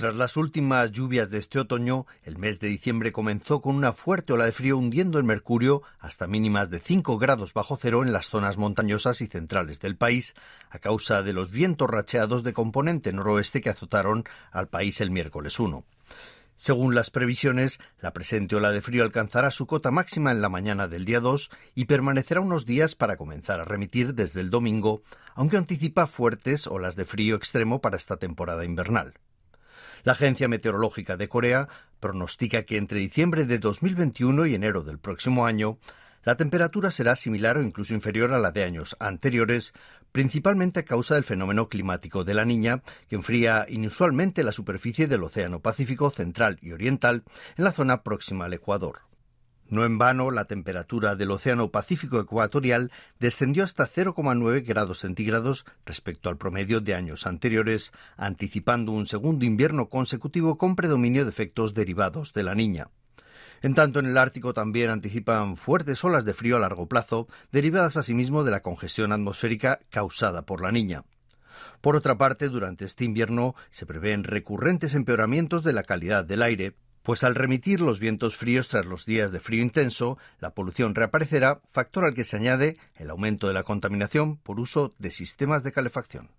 Tras las últimas lluvias de este otoño, el mes de diciembre comenzó con una fuerte ola de frío hundiendo el mercurio hasta mínimas de 5 grados bajo cero en las zonas montañosas y centrales del país, a causa de los vientos racheados de componente noroeste que azotaron al país el miércoles 1. Según las previsiones, la presente ola de frío alcanzará su cota máxima en la mañana del día 2 y permanecerá unos días para comenzar a remitir desde el domingo, aunque anticipa fuertes olas de frío extremo para esta temporada invernal. La Agencia Meteorológica de Corea pronostica que entre diciembre de 2021 y enero del próximo año, la temperatura será similar o incluso inferior a la de años anteriores, principalmente a causa del fenómeno climático de la niña, que enfría inusualmente la superficie del Océano Pacífico Central y Oriental en la zona próxima al Ecuador. No en vano, la temperatura del Océano Pacífico Ecuatorial descendió hasta 0,9 grados centígrados respecto al promedio de años anteriores, anticipando un segundo invierno consecutivo con predominio de efectos derivados de la niña. En tanto, en el Ártico también anticipan fuertes olas de frío a largo plazo, derivadas asimismo de la congestión atmosférica causada por la niña. Por otra parte, durante este invierno se prevén recurrentes empeoramientos de la calidad del aire, pues al remitir los vientos fríos tras los días de frío intenso, la polución reaparecerá, factor al que se añade el aumento de la contaminación por uso de sistemas de calefacción.